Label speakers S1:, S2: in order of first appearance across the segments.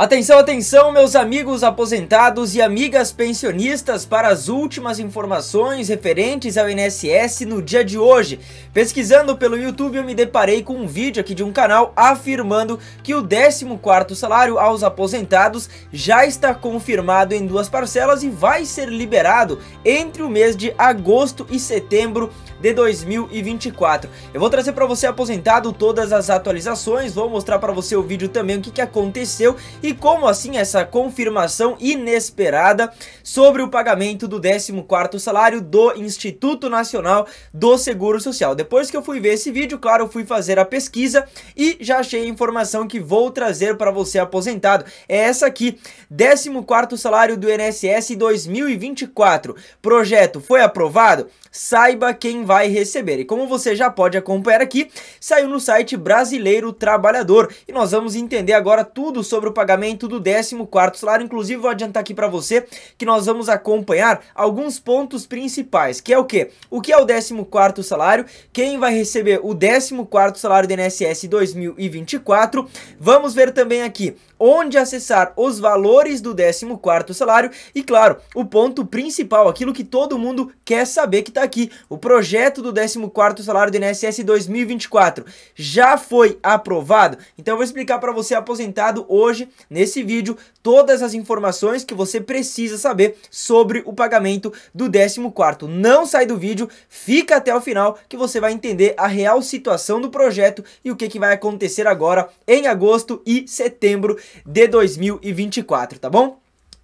S1: Atenção, atenção, meus amigos aposentados e amigas pensionistas para as últimas informações referentes ao INSS no dia de hoje. Pesquisando pelo YouTube, eu me deparei com um vídeo aqui de um canal afirmando que o 14º salário aos aposentados já está confirmado em duas parcelas e vai ser liberado entre o mês de agosto e setembro de 2024. Eu vou trazer para você aposentado todas as atualizações, vou mostrar para você o vídeo também o que, que aconteceu e e como assim essa confirmação inesperada sobre o pagamento do 14º salário do Instituto Nacional do Seguro Social? Depois que eu fui ver esse vídeo, claro, fui fazer a pesquisa e já achei a informação que vou trazer para você aposentado. É essa aqui, 14º salário do INSS 2024. Projeto foi aprovado? saiba quem vai receber. E como você já pode acompanhar aqui, saiu no site Brasileiro Trabalhador e nós vamos entender agora tudo sobre o pagamento do 14º salário. Inclusive, vou adiantar aqui para você que nós vamos acompanhar alguns pontos principais, que é o que? O que é o 14º salário? Quem vai receber o 14º salário do INSS 2024? Vamos ver também aqui onde acessar os valores do 14º salário e claro, o ponto principal, aquilo que todo mundo quer saber que está aqui, o projeto do 14º salário do INSS 2024 já foi aprovado? Então eu vou explicar para você aposentado hoje nesse vídeo todas as informações que você precisa saber sobre o pagamento do 14º. Não sai do vídeo, fica até o final que você vai entender a real situação do projeto e o que, que vai acontecer agora em agosto e setembro de 2024, tá bom?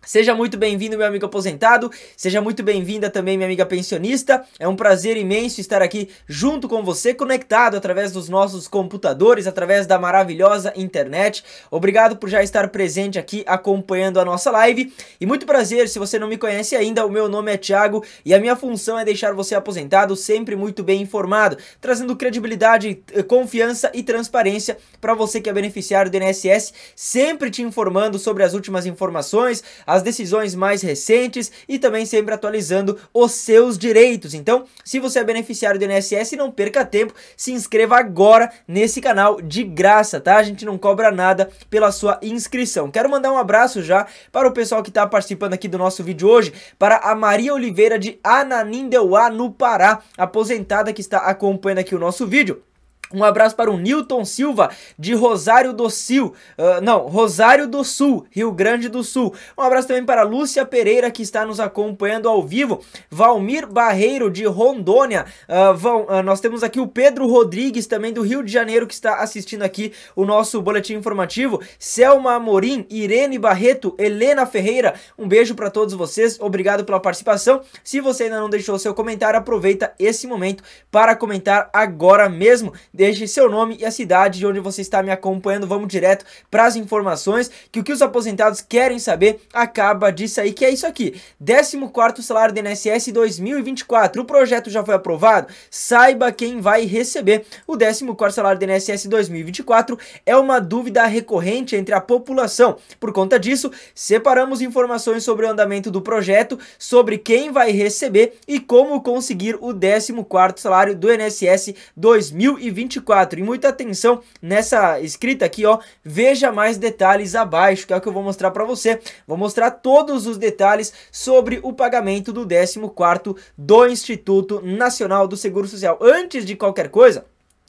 S1: Seja muito bem-vindo, meu amigo aposentado. Seja muito bem-vinda também, minha amiga pensionista. É um prazer imenso estar aqui junto com você, conectado através dos nossos computadores, através da maravilhosa internet. Obrigado por já estar presente aqui acompanhando a nossa live. E muito prazer, se você não me conhece ainda, o meu nome é Thiago e a minha função é deixar você aposentado sempre muito bem informado, trazendo credibilidade, eh, confiança e transparência para você que é beneficiário do INSS, sempre te informando sobre as últimas informações, as as decisões mais recentes e também sempre atualizando os seus direitos. Então, se você é beneficiário do INSS, não perca tempo, se inscreva agora nesse canal de graça, tá? A gente não cobra nada pela sua inscrição. Quero mandar um abraço já para o pessoal que está participando aqui do nosso vídeo hoje, para a Maria Oliveira de Ananindeuá, no Pará, aposentada que está acompanhando aqui o nosso vídeo. Um abraço para o Newton Silva, de Rosário do Sul. Uh, não, Rosário do Sul, Rio Grande do Sul. Um abraço também para Lúcia Pereira, que está nos acompanhando ao vivo. Valmir Barreiro, de Rondônia. Uh, ah, vão, uh, ah, nós temos aqui o Pedro Rodrigues, também do Rio de Janeiro, que está assistindo aqui o nosso boletim informativo. Selma Amorim, Irene Barreto, Helena Ferreira. Um beijo para todos vocês. Obrigado pela participação. Se você ainda não deixou seu comentário, aproveita esse momento para comentar agora mesmo deixe seu nome e a cidade de onde você está me acompanhando. Vamos direto para as informações que o que os aposentados querem saber acaba de sair, que é isso aqui. 14º salário do INSS 2024. O projeto já foi aprovado? Saiba quem vai receber. O 14º salário do INSS 2024 é uma dúvida recorrente entre a população. Por conta disso, separamos informações sobre o andamento do projeto, sobre quem vai receber e como conseguir o 14º salário do INSS 2024. 24. E muita atenção nessa escrita aqui, ó. Veja mais detalhes abaixo, que é o que eu vou mostrar para você. Vou mostrar todos os detalhes sobre o pagamento do 14 do Instituto Nacional do Seguro Social. Antes de qualquer coisa,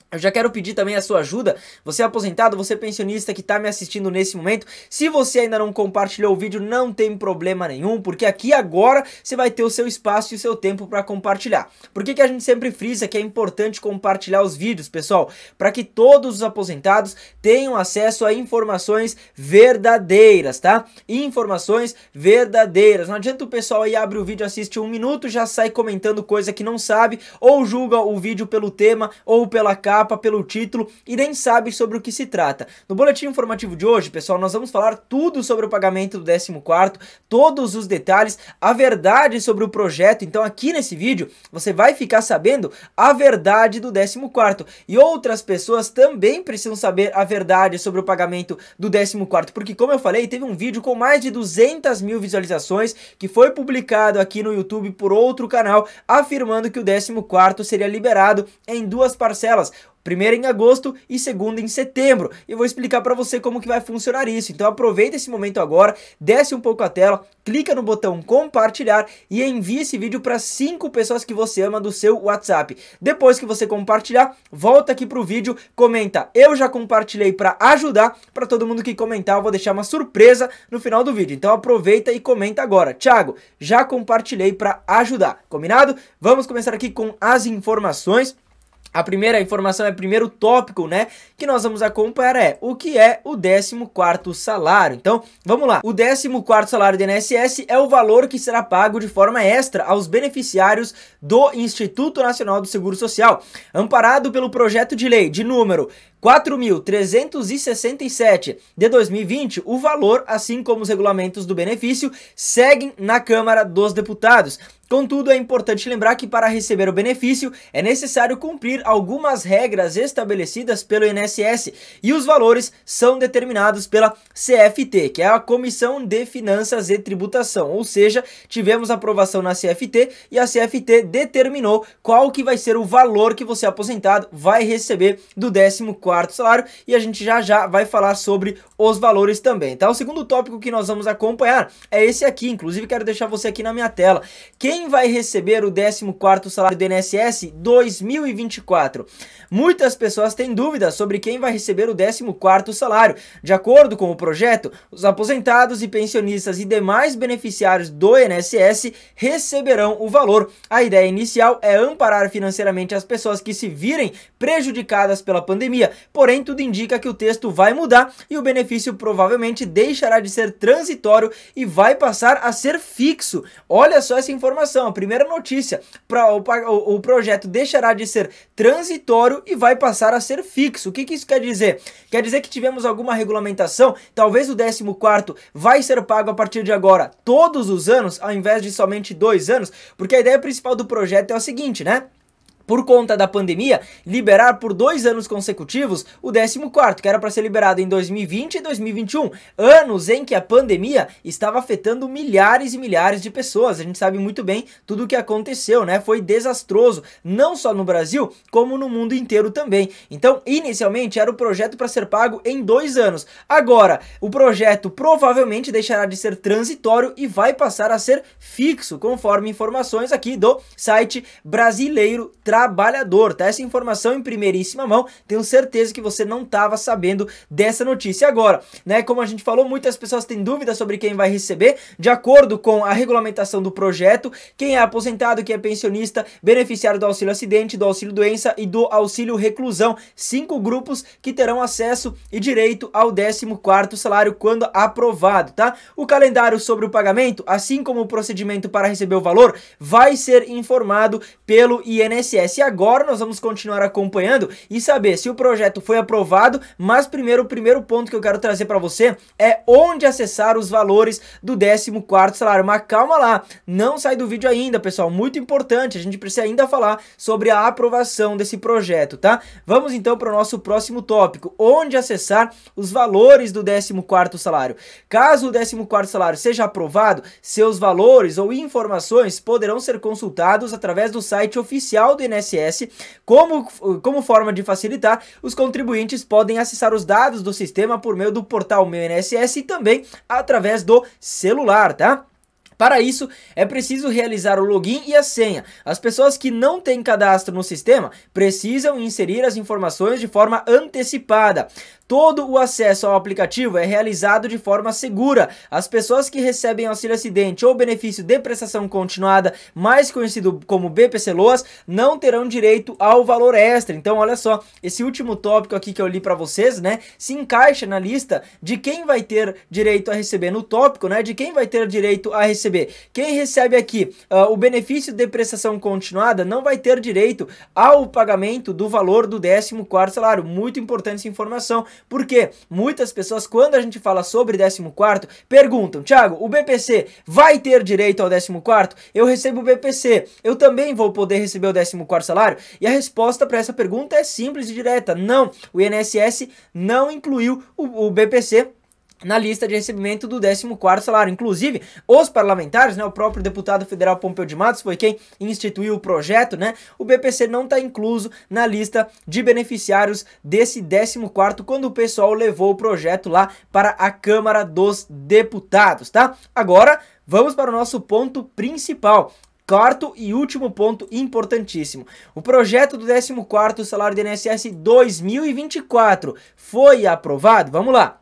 S1: eu já quero pedir também a sua ajuda. Você é aposentado, você é pensionista que está me assistindo nesse momento. Se você ainda não compartilhou o vídeo, não tem problema nenhum, porque aqui agora você vai ter o seu espaço e o seu tempo para compartilhar. Por que, que a gente sempre frisa que é importante compartilhar os vídeos, pessoal? Para que todos os aposentados tenham acesso a informações verdadeiras, tá? Informações verdadeiras. Não adianta o pessoal aí abre o vídeo, assiste um minuto, já sai comentando coisa que não sabe, ou julga o vídeo pelo tema ou pela cara capa, pelo título e nem sabe sobre o que se trata. No boletim informativo de hoje, pessoal, nós vamos falar tudo sobre o pagamento do 14 todos os detalhes, a verdade sobre o projeto. Então aqui nesse vídeo você vai ficar sabendo a verdade do 14 e outras pessoas também precisam saber a verdade sobre o pagamento do 14 porque como eu falei, teve um vídeo com mais de 200 mil visualizações que foi publicado aqui no YouTube por outro canal afirmando que o 14 seria liberado em duas parcelas, primeira em agosto e segunda em setembro. E eu vou explicar para você como que vai funcionar isso. Então aproveita esse momento agora, desce um pouco a tela, clica no botão compartilhar e envie esse vídeo para cinco pessoas que você ama do seu WhatsApp. Depois que você compartilhar, volta aqui pro vídeo, comenta: "Eu já compartilhei para ajudar". Para todo mundo que comentar, eu vou deixar uma surpresa no final do vídeo. Então aproveita e comenta agora. Thiago, já compartilhei para ajudar. Combinado? Vamos começar aqui com as informações. A primeira informação é primeiro tópico, né, que nós vamos acompanhar é o que é o 14 salário. Então, vamos lá. O 14 salário do INSS é o valor que será pago de forma extra aos beneficiários do Instituto Nacional do Seguro Social, amparado pelo projeto de lei de número 4.367 de 2020, o valor, assim como os regulamentos do benefício, seguem na Câmara dos Deputados. Contudo, é importante lembrar que para receber o benefício é necessário cumprir algumas regras estabelecidas pelo INSS e os valores são determinados pela CFT, que é a Comissão de Finanças e Tributação, ou seja, tivemos aprovação na CFT e a CFT determinou qual que vai ser o valor que você aposentado vai receber do 14 quarto salário e a gente já já vai falar sobre os valores também, tá? O segundo tópico que nós vamos acompanhar é esse aqui, inclusive quero deixar você aqui na minha tela. Quem vai receber o 14º salário do INSS 2024? Muitas pessoas têm dúvidas sobre quem vai receber o 14º salário. De acordo com o projeto, os aposentados e pensionistas e demais beneficiários do INSS receberão o valor. A ideia inicial é amparar financeiramente as pessoas que se virem prejudicadas pela pandemia, porém tudo indica que o texto vai mudar e o benefício provavelmente deixará de ser transitório e vai passar a ser fixo. Olha só essa informação, a primeira notícia, o projeto deixará de ser transitório e vai passar a ser fixo. O que, que isso quer dizer? Quer dizer que tivemos alguma regulamentação, talvez o 14º vai ser pago a partir de agora todos os anos, ao invés de somente dois anos, porque a ideia principal do projeto é o seguinte, né? por conta da pandemia, liberar por dois anos consecutivos o 14 que era para ser liberado em 2020 e 2021, anos em que a pandemia estava afetando milhares e milhares de pessoas. A gente sabe muito bem tudo o que aconteceu, né? Foi desastroso, não só no Brasil, como no mundo inteiro também. Então, inicialmente era o projeto para ser pago em dois anos. Agora, o projeto provavelmente deixará de ser transitório e vai passar a ser fixo, conforme informações aqui do site brasileiro Tra trabalhador, tá? Essa informação em primeiríssima mão, tenho certeza que você não estava sabendo dessa notícia agora, né? Como a gente falou, muitas pessoas têm dúvidas sobre quem vai receber, de acordo com a regulamentação do projeto, quem é aposentado, quem é pensionista, beneficiário do auxílio acidente, do auxílio doença e do auxílio reclusão, cinco grupos que terão acesso e direito ao 14º salário quando aprovado, tá? O calendário sobre o pagamento, assim como o procedimento para receber o valor, vai ser informado pelo INSS acontece. E agora nós vamos continuar acompanhando e saber se o projeto foi aprovado, mas primeiro o primeiro ponto que eu quero trazer para você é onde acessar os valores do 14 salário. Mas calma lá, não sai do vídeo ainda, pessoal, muito importante, a gente precisa ainda falar sobre a aprovação desse projeto, tá? Vamos então para o nosso próximo tópico, onde acessar os valores do 14 salário. Caso o 14 salário seja aprovado, seus valores ou informações poderão ser consultados através do site oficial do INSS INSS. Como, como forma de facilitar, os contribuintes podem acessar os dados do sistema por meio do portal Meu INSS e também através do celular, tá? Para isso, é preciso realizar o login e a senha. As pessoas que não têm cadastro no sistema precisam inserir as informações de forma antecipada. Todo o acesso ao aplicativo é realizado de forma segura. As pessoas que recebem auxílio acidente ou benefício de prestação continuada, mais conhecido como BPC Loas, não terão direito ao valor extra. Então, olha só, esse último tópico aqui que eu li para vocês, né, se encaixa na lista de quem vai ter direito a receber no tópico, né, de quem vai ter direito a receber. Quem recebe aqui uh, o benefício de prestação continuada não vai ter direito ao pagamento do valor do 14 salário. Muito importante essa informação porque muitas pessoas, quando a gente fala sobre 14, perguntam: Tiago, o BPC vai ter direito ao 14? Eu recebo o BPC, eu também vou poder receber o 14 salário? E a resposta para essa pergunta é simples e direta: não. O INSS não incluiu o, o BPC na lista de recebimento do 14 salário. Inclusive, os parlamentares, né, o próprio deputado federal Pompeu de Matos foi quem instituiu o projeto, né? O BPC não está incluso na lista de beneficiários desse 14 quando o pessoal levou o projeto lá para a Câmara dos Deputados, tá? Agora, vamos para o nosso ponto principal. Quarto e último ponto importantíssimo. O projeto do 14º salário do INSS 2024 foi aprovado? Vamos lá.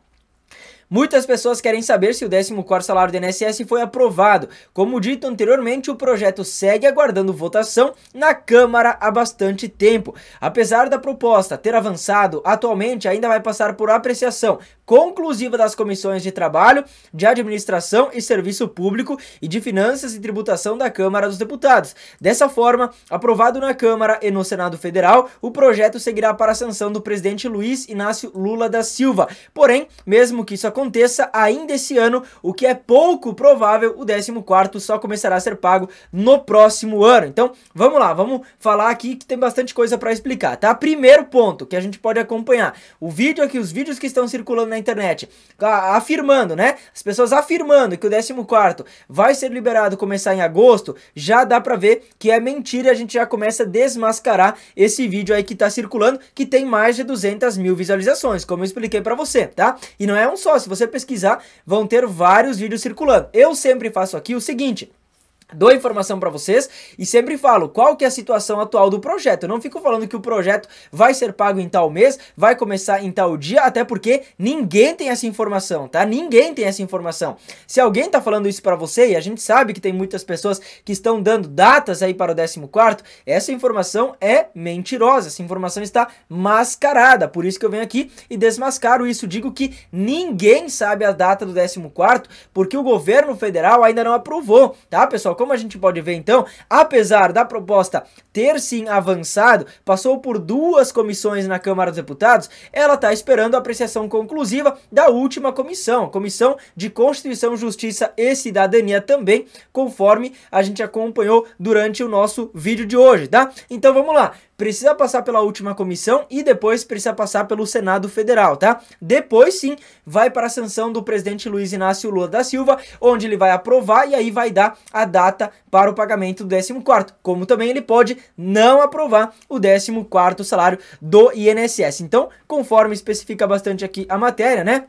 S1: Muitas pessoas querem saber se o 14 quarto salário do INSS foi aprovado. Como dito anteriormente, o projeto segue aguardando votação na Câmara há bastante tempo. Apesar da proposta ter avançado, atualmente ainda vai passar por apreciação conclusiva das comissões de Trabalho, de Administração e Serviço Público e de Finanças e Tributação da Câmara dos Deputados. Dessa forma, aprovado na Câmara e no Senado Federal, o projeto seguirá para a sanção do presidente Luiz Inácio Lula da Silva. Porém, mesmo que isso aconteça ainda esse ano, o que é pouco provável, o 14º só começará a ser pago no próximo ano. Então, vamos lá, vamos falar aqui que tem bastante coisa para explicar, tá? Primeiro ponto que a gente pode acompanhar. O vídeo aqui, os vídeos que estão circulando na na internet, afirmando, né? As pessoas afirmando que o 14 vai ser liberado começar em agosto, já dá pra ver que é mentira e a gente já começa a desmascarar esse vídeo aí que tá circulando, que tem mais de 200 mil visualizações, como eu expliquei pra você, tá? E não é um só, se você pesquisar, vão ter vários vídeos circulando. Eu sempre faço aqui o seguinte... Dou informação para vocês e sempre falo qual que é a situação atual do projeto. Eu não fico falando que o projeto vai ser pago em tal mês, vai começar em tal dia, até porque ninguém tem essa informação, tá? Ninguém tem essa informação. Se alguém tá falando isso para você e a gente sabe que tem muitas pessoas que estão dando datas aí para o 14º, essa informação é mentirosa, essa informação está mascarada. Por isso que eu venho aqui e desmascaro isso. Digo que ninguém sabe a data do 14º porque o governo federal ainda não aprovou, tá, pessoal? Como a gente pode ver então, apesar da proposta ter sim avançado, passou por duas comissões na Câmara dos Deputados, ela está esperando a apreciação conclusiva da última comissão, Comissão de Constituição, Justiça e Cidadania também, conforme a gente acompanhou durante o nosso vídeo de hoje, tá? Então vamos lá precisa passar pela última comissão e depois precisa passar pelo Senado Federal, tá? Depois sim, vai para a sanção do presidente Luiz Inácio Lula da Silva, onde ele vai aprovar e aí vai dar a data para o pagamento do 14 como também ele pode não aprovar o 14 salário do INSS. Então, conforme especifica bastante aqui a matéria, né?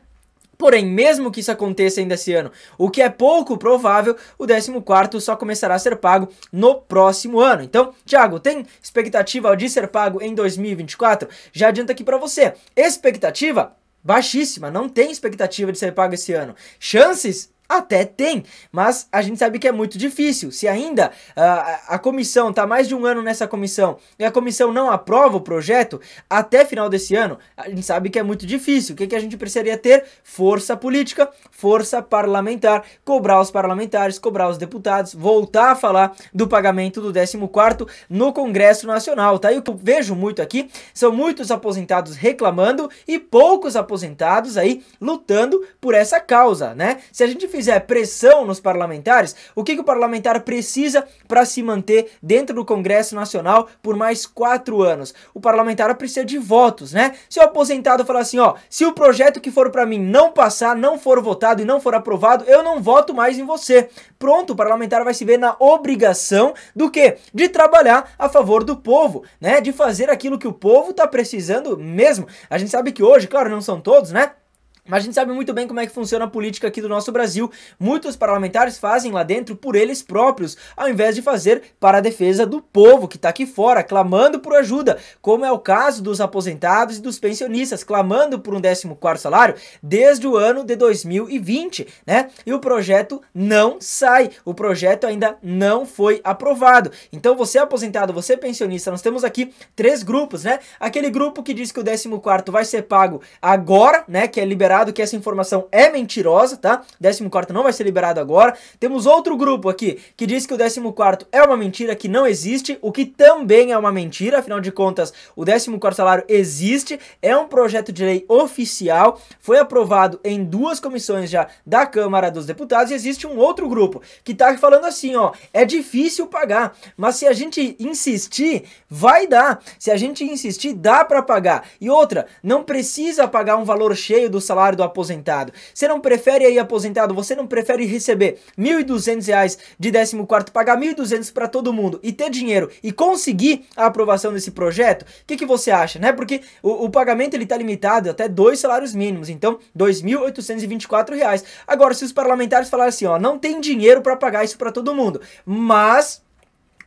S1: Porém, mesmo que isso aconteça ainda esse ano, o que é pouco provável, o 14 só começará a ser pago no próximo ano. Então, Thiago, tem expectativa de ser pago em 2024? Já adianta aqui para você. Expectativa baixíssima, não tem expectativa de ser pago esse ano. Chances até tem, mas a gente sabe que é muito difícil. Se ainda ah, a, a comissão está mais de um ano nessa comissão e a comissão não aprova o projeto, até final desse ano, a gente sabe que é muito difícil. O que, que a gente precisaria ter? Força política, força parlamentar, cobrar os parlamentares, cobrar os deputados, voltar a falar do pagamento do 14 no Congresso Nacional, tá? E o que eu vejo muito aqui são muitos aposentados reclamando e poucos aposentados aí lutando por essa causa, né? Se a gente fizer pressão nos parlamentares, o que, que o parlamentar precisa para se manter dentro do Congresso Nacional por mais quatro anos? O parlamentar precisa de votos, né? Se o aposentado falar assim, ó, se o projeto que for para mim não passar, não for votado e não for aprovado, eu não voto mais em você. Pronto, o parlamentar vai se ver na obrigação do que? De trabalhar a favor do povo, né? De fazer aquilo que o povo tá precisando mesmo. A gente sabe que hoje, claro, não são todos, né? Mas a gente sabe muito bem como é que funciona a política aqui do nosso Brasil. Muitos parlamentares fazem lá dentro por eles próprios, ao invés de fazer para a defesa do povo que está aqui fora, clamando por ajuda, como é o caso dos aposentados e dos pensionistas, clamando por um 14 salário desde o ano de 2020, né? E o projeto não sai, o projeto ainda não foi aprovado. Então você é aposentado, você é pensionista, nós temos aqui três grupos, né? Aquele grupo que diz que o 14 quarto vai ser pago agora, né? Que é liberado liberado que essa informação é mentirosa, tá? 14 não vai ser liberado agora. Temos outro grupo aqui que diz que o 14 é uma mentira que não existe, o que também é uma mentira, afinal de contas, o 14 salário existe, é um projeto de lei oficial, foi aprovado em duas comissões já da Câmara dos Deputados e existe um outro grupo que tá falando assim, ó, é difícil pagar, mas se a gente insistir, vai dar. Se a gente insistir, dá para pagar. E outra, não precisa pagar um valor cheio do salário salário do aposentado. Você não prefere aí, aposentado, você não prefere receber R$ 1.200 de 14º, pagar R$ 1.200 para todo mundo e ter dinheiro e conseguir a aprovação desse projeto? O que, que você acha, né? Porque o, o pagamento ele tá limitado até dois salários mínimos, então R$ 2.824. Agora, se os parlamentares falarem assim, ó, não tem dinheiro para pagar isso para todo mundo, mas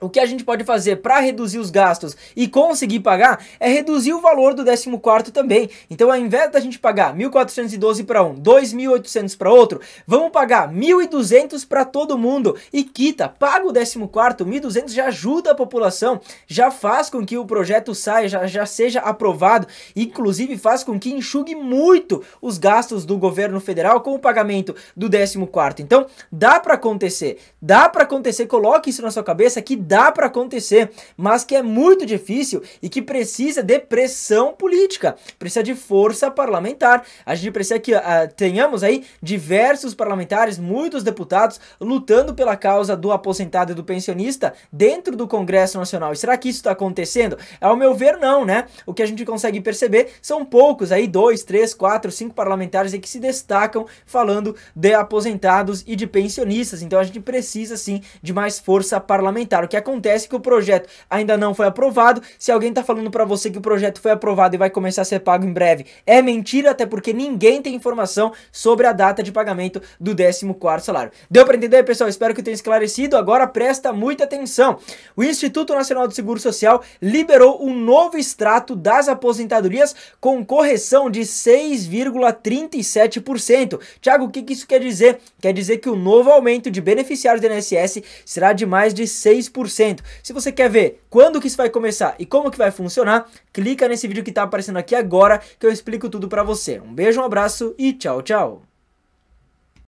S1: o que a gente pode fazer para reduzir os gastos e conseguir pagar é reduzir o valor do 14 também. Então, ao invés da gente pagar 1.412 para um, 2.800 para outro, vamos pagar 1.200 para todo mundo e quita, paga o 14, 1.200 já ajuda a população, já faz com que o projeto saia, já, já seja aprovado, inclusive faz com que enxugue muito os gastos do governo federal com o pagamento do 14. Então, dá para acontecer, dá para acontecer, coloque isso na sua cabeça que dá para acontecer, mas que é muito difícil e que precisa de pressão política, precisa de força parlamentar. A gente precisa que uh, tenhamos aí diversos parlamentares, muitos deputados lutando pela causa do aposentado e do pensionista dentro do Congresso Nacional. E será que isso está acontecendo? Ao meu ver, não, né? O que a gente consegue perceber são poucos aí, dois, três, quatro, cinco parlamentares aí que se destacam falando de aposentados e de pensionistas. Então a gente precisa sim de mais força parlamentar. O que acontece que o projeto ainda não foi aprovado. Se alguém tá falando para você que o projeto foi aprovado e vai começar a ser pago em breve, é mentira, até porque ninguém tem informação sobre a data de pagamento do 14 salário. Deu para entender, pessoal? Espero que tenha esclarecido. Agora presta muita atenção. O Instituto Nacional do Seguro Social liberou um novo extrato das aposentadorias com correção de 6,37%. Tiago, o que, que isso quer dizer? Quer dizer que o novo aumento de beneficiários do INSS será de mais de 6% 100%. Se você quer ver quando que isso vai começar e como que vai funcionar, clica nesse vídeo que está aparecendo aqui agora que eu explico tudo para você. Um beijo, um abraço e tchau, tchau!